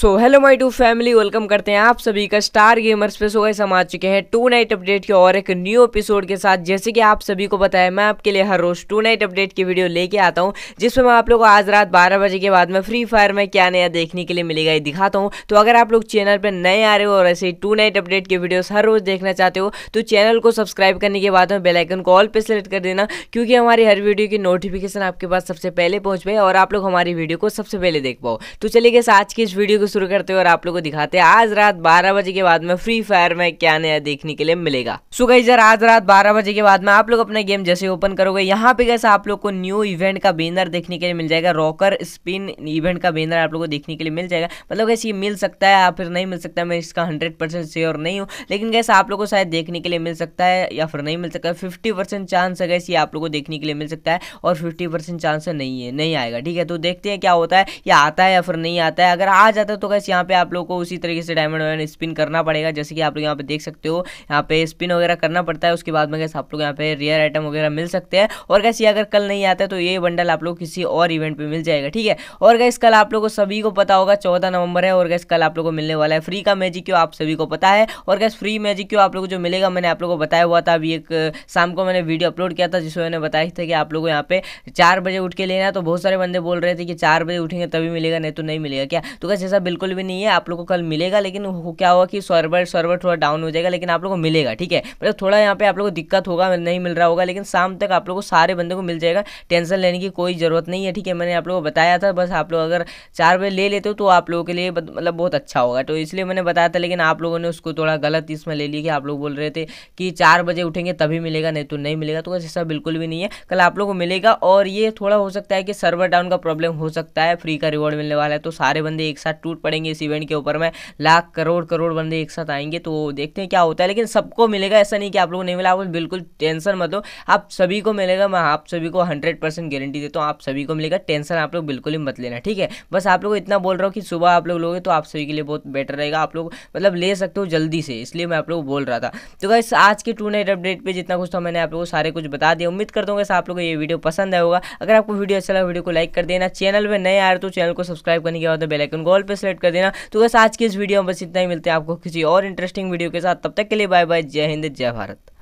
so hello my to family welcome करते हैं आप सभी का स्टार गेमर्स पे सो गए हम आ चुके हैं टू नाइट अपडेट के और एक न्यू एपिसोड के साथ जैसे कि आप सभी को बताया मैं आपके लिए हर रोज़ टू नाइट अपडेट की वीडियो लेके आता हूँ जिसमें मैं आप लोग को आज रात 12 बजे के बाद में फ्री फायर में क्या नया देखने के लिए मिलेगा ये दिखाता हूँ तो अगर आप लोग चैनल पर नए आ रहे हो और ऐसे ही टू नाइट अपडेट की वीडियोज़ हर रोज़ देखना चाहते हो तो चैनल को सब्सक्राइब करने के बाद में बेलाइकन को ऑल पर सेलेक्ट कर देना क्योंकि हमारी हर वीडियो की नोटिफिकेशन आपके पास सबसे पहले पहुँच पाए और आप लोग हमारी वीडियो को सबसे पहले देख पाओ तो चलिए आज की इस वीडियो को शुरू करते हैं और आप लोग को दिखाते हैं आज रात 12 बजे के बाद में फ्री फायर में क्या नया देखने के लिए मिलेगा सो गई सर आज रात 12 बजे के बाद में आप लोग अपना गेम जैसे ओपन करोगे यहाँ पे कैसे आप लोग को न्यू इवेंट का बेनर देखने के लिए मिल जाएगा रॉकर स्पिन इवेंट का बेनर आप लोग को देखने के लिए मिल जाएगा मतलब कैसे ये मिल सकता है या फिर नहीं मिल सकता मैं इसका हंड्रेड श्योर नहीं हूँ लेकिन कैसे आप लोग को शायद देखने के लिए मिल सकता है या फिर नहीं मिल सकता है फिफ्टी चांस है कैसे आप लोग को देखने के लिए मिल सकता है और फिफ्टी चांस नहीं है नहीं आएगा ठीक है तो देखते हैं क्या होता है या आता है या फिर नहीं आता है अगर आ जाता तो कैसे यहाँ पे आप लोग को उसी तरीके से डायमंड स्पिन करना पड़ेगा जैसे कि आप लोग यहाँ पे देख सकते हो यहाँ पे स्पिन वगैरह करना पड़ता है उसके बाद में कैसे आप लोग यहाँ पे रेयर आइटम वगैरह मिल सकते हैं और कैसे अगर कल नहीं आता तो ये बंडल आप लोग किसी और इवेंट पर मिल जाएगा ठीक है और गैस कल आप लोग को सभी को पता होगा चौदह नवंबर है और गैस कल आप लोग को मिलने वाला है फ्री का मैजिक क्यों आप सभी को पता है और गैस फ्री मैजिक क्यों आप लोग को जो मिलेगा मैंने आप लोग को बताया हुआ था अभी एक शाम को मैंने वीडियो अपलोड किया था जिसमें मैंने बताया था कि आप लोग को यहाँ पे चार बजे उठ के लेना तो बहुत सारे बंदे बोल रहे थे कि चार बजे उठेंगे तभी मिलेगा नहीं तो नहीं मिलेगा क्या तो कैसे ऐसा बिल्कुल भी नहीं है आप लोग को कल मिलेगा लेकिन क्या होगा कि सर्वर सर्वर थोड़ा डाउन हो जाएगा लेकिन आप लोग को मिलेगा ठीक है मतलब थोड़ा यहाँ पे आप लोग को दिक्कत होगा नहीं मिल रहा होगा लेकिन शाम तक आप लोग को सारे बंदे को मिल जाएगा टेंशन लेने की कोई ज़रूरत नहीं है ठीक है मैंने आप लोग को बताया था बस आप लोग अगर चार बजे ले लेते हो तो आप लोगों के लिए मतलब बहुत अच्छा होगा तो इसलिए मैंने बताया था लेकिन आप लोगों ने उसको थोड़ा गलत इसमें ले लिया कि आप लोग बोल रहे थे कि चार बजे उठेंगे तभी मिलेगा नहीं तो नहीं मिलेगा तो ऐसा बिल्कुल भी नहीं है कल आप लोग को मिलेगा और ये थोड़ा हो सकता है कि सर्वर डाउन का प्रॉब्लम हो सकता है फ्री का रिवॉर्ड मिलने वाला है तो सारे बंदे एक साथ टूट पड़ेंगे इस इवेंट के ऊपर में लाख करोड़ करोड़ बंदे एक साथ आएंगे तो देखते हैं क्या होता है लेकिन सबको मिलेगा ऐसा नहीं कि आप लोगों को नहीं मिला आप बिल्कुल टेंशन मत हो आप सभी को मिलेगा मैं आप सभी को हंड्रेड परसेंट गारंटी देता हूँ आप सभी को मिलेगा टेंशन आप लोग बिल्कुल ही मत लेना ठीक है बस आप लोग इतना बोल रहा हूँ कि सुबह आप लोग लोगे तो आप सभी के लिए बहुत बेटर रहेगा आप लोग मतलब ले सकते हो जल्दी से इसलिए मैं आप लोग बोल रहा था तो बस आज के टू नाइट अपडेट पर जितना कुछ था मैंने आप लोगों को सारे कुछ बता दिया उम्मीद करता हूँ आप लोग को ये वीडियो पसंद आएगा अगर आपको वीडियो अच्छा लगा वीडियो को लाइक कर देना चैनल पर नए आ रहे तो चैनल को सब्सक्राइब करने के बाद बेलाइकन गोल पर सेलेक्ट कर देना तो बस आज की इस वीडियो में बस इतना ही मिलते हैं आपको किसी और इंटरेस्टिंग वीडियो के साथ तब तक के लिए बाय बाय जय हिंद जय भारत